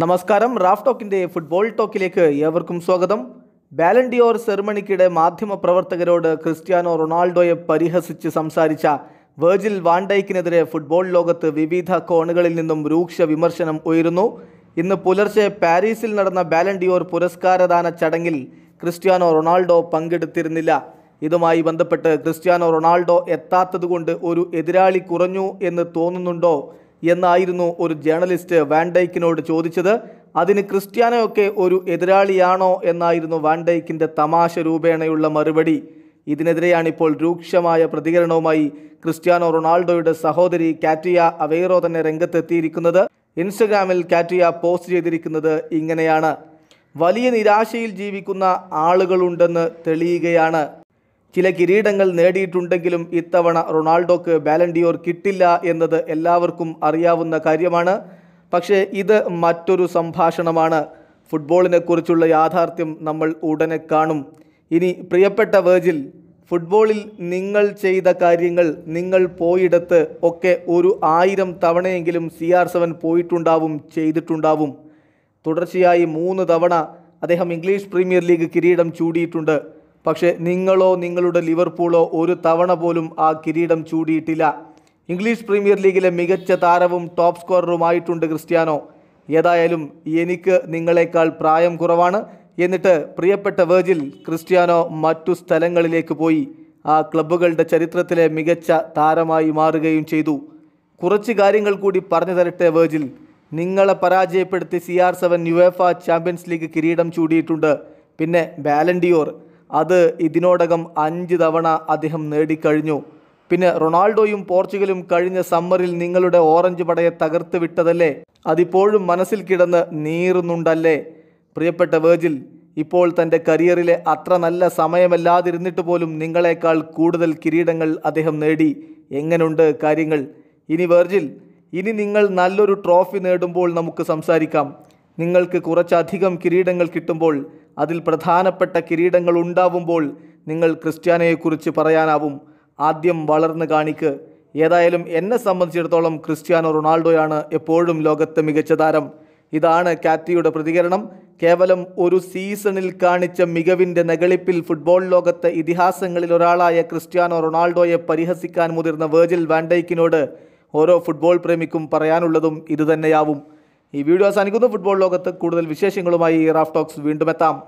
നമസ്കാരം Raf ടോക്കിൻ്റെ football ടോക്കിലേക്ക് ഏവർക്കും സ്വാഗതം ബാലൻഡിയോർ മാധ്യമ മാധ്യമപ്രവർത്തകരോട് ക്രിസ്ത്യാനോ റൊണാൾഡോയെ പരിഹസിച്ച് സംസാരിച്ച വേർജിൽ വാണ്ടൈക്കിനെതിരെ ഫുട്ബോൾ ലോകത്ത് വിവിധ കോണുകളിൽ നിന്നും രൂക്ഷ വിമർശനം ഉയരുന്നു ഇന്ന് പുലർച്ചെ പാരീസിൽ നടന്ന ബാലൻഡിയോർ പുരസ്കാരദാന ചടങ്ങിൽ ക്രിസ്ത്യാനോ റൊണാൾഡോ പങ്കെടുത്തിരുന്നില്ല ഇതുമായി ബന്ധപ്പെട്ട് ക്രിസ്ത്യാനോ റൊണാൾഡോ എത്താത്തതുകൊണ്ട് ഒരു എതിരാളി കുറഞ്ഞു എന്ന് തോന്നുന്നുണ്ടോ എന്നായിരുന്നു ഒരു ജേർണലിസ്റ്റ് വാൻഡൈക്കിനോട് ചോദിച്ചത് അതിന് ക്രിസ്ത്യാനോയൊക്കെ ഒരു എതിരാളിയാണോ എന്നായിരുന്നു വാൻഡൈക്കിൻ്റെ തമാശ രൂപേണയുള്ള മറുപടി ഇതിനെതിരെയാണ് ഇപ്പോൾ രൂക്ഷമായ പ്രതികരണവുമായി ക്രിസ്ത്യാനോ റൊണാൾഡോയുടെ സഹോദരി കാറ്റിയ അവേറോ തന്നെ രംഗത്തെത്തിയിരിക്കുന്നത് ഇൻസ്റ്റഗ്രാമിൽ കാറ്റിയ പോസ്റ്റ് ചെയ്തിരിക്കുന്നത് ഇങ്ങനെയാണ് വലിയ നിരാശയിൽ ജീവിക്കുന്ന ആളുകളുണ്ടെന്ന് തെളിയുകയാണ് ചില കിരീടങ്ങൾ നേടിയിട്ടുണ്ടെങ്കിലും ഇത്തവണ റൊണാൾഡോക്ക് ബാലൻഡിയോർ കിട്ടില്ല എന്നത് എല്ലാവർക്കും അറിയാവുന്ന കാര്യമാണ് പക്ഷേ ഇത് മറ്റൊരു സംഭാഷണമാണ് ഫുട്ബോളിനെക്കുറിച്ചുള്ള യാഥാർത്ഥ്യം നമ്മൾ ഉടനെ കാണും ഇനി പ്രിയപ്പെട്ട വേജിൽ ഫുട്ബോളിൽ നിങ്ങൾ ചെയ്ത കാര്യങ്ങൾ നിങ്ങൾ പോയിടത്ത് ഒക്കെ ഒരു ആയിരം തവണയെങ്കിലും സി ആർ സെവൻ പോയിട്ടുണ്ടാവും ചെയ്തിട്ടുണ്ടാവും തുടർച്ചയായി മൂന്ന് തവണ അദ്ദേഹം ഇംഗ്ലീഷ് പ്രീമിയർ ലീഗ് കിരീടം ചൂടിയിട്ടുണ്ട് പക്ഷേ നിങ്ങളോ നിങ്ങളുടെ ലിവർപൂളോ ഒരു തവണ പോലും ആ കിരീടം ചൂടിയിട്ടില്ല ഇംഗ്ലീഷ് പ്രീമിയർ ലീഗിലെ മികച്ച താരവും ടോപ്പ് സ്കോററുമായിട്ടുണ്ട് ക്രിസ്ത്യാനോ ഏതായാലും എനിക്ക് നിങ്ങളെക്കാൾ പ്രായം കുറവാണ് എന്നിട്ട് പ്രിയപ്പെട്ട വേജിൽ ക്രിസ്ത്യാനോ മറ്റു സ്ഥലങ്ങളിലേക്ക് പോയി ആ ക്ലബ്ബുകളുടെ ചരിത്രത്തിലെ മികച്ച താരമായി മാറുകയും ചെയ്തു കുറച്ച് കാര്യങ്ങൾ കൂടി പറഞ്ഞു തരട്ടെ വേജിൽ നിങ്ങളെ പരാജയപ്പെടുത്തി C R seven UEFA champions league കിരീടം ചൂടിയിട്ടുണ്ട് പിന്നെ ബാലൻഡിയോർ അത് ഇതിനോടകം അഞ്ച് തവണ അദ്ദേഹം നേടിക്കഴിഞ്ഞു പിന്നെ റൊണാൾഡോയും പോർച്ചുഗലും കഴിഞ്ഞ സമ്മറിൽ നിങ്ങളുടെ ഓറഞ്ച് പടയെ തകർത്ത് വിട്ടതല്ലേ അതിപ്പോഴും മനസ്സിൽ കിടന്ന് നീറുന്നുണ്ടല്ലേ പ്രിയപ്പെട്ട വേജിൽ ഇപ്പോൾ തൻ്റെ കരിയറിലെ അത്ര നല്ല സമയമല്ലാതിരുന്നിട്ട് പോലും നിങ്ങളെക്കാൾ കൂടുതൽ കിരീടങ്ങൾ അദ്ദേഹം നേടി എങ്ങനെയുണ്ട് കാര്യങ്ങൾ ഇനി വേർജിൽ ഇനി നിങ്ങൾ നല്ലൊരു ട്രോഫി നേടുമ്പോൾ നമുക്ക് സംസാരിക്കാം നിങ്ങൾക്ക് കുറച്ചധികം കിരീടങ്ങൾ കിട്ടുമ്പോൾ അതിൽ പ്രധാനപ്പെട്ട കിരീടങ്ങൾ ഉണ്ടാവുമ്പോൾ നിങ്ങൾ ക്രിസ്ത്യാനോയെക്കുറിച്ച് പറയാനാവും ആദ്യം വളർന്ന് കാണിക്ക് ഏതായാലും എന്നെ സംബന്ധിച്ചിടത്തോളം ക്രിസ്ത്യാനോ റൊണാൾഡോയാണ് എപ്പോഴും ലോകത്തെ മികച്ച താരം ഇതാണ് കാറ്റിയുടെ പ്രതികരണം കേവലം ഒരു സീസണിൽ കാണിച്ച മികവിൻ്റെ നകളിപ്പിൽ ഫുട്ബോൾ ലോകത്തെ ഇതിഹാസങ്ങളിൽ ഒരാളായ ക്രിസ്ത്യാനോ റൊണാൾഡോയെ പരിഹസിക്കാൻ മുതിർന്ന വേജിൽ വാൻഡൈക്കിനോട് ഓരോ ഫുട്ബോൾ പ്രേമിക്കും പറയാനുള്ളതും ഇതുതന്നെയാവും ഈ വീഡിയോ അവസാനിക്കുന്നു ഫുട്ബോൾ ലോകത്ത് കൂടുതൽ വിശേഷങ്ങളുമായി റാഫ് ടോക്സ് വീണ്ടും എത്താം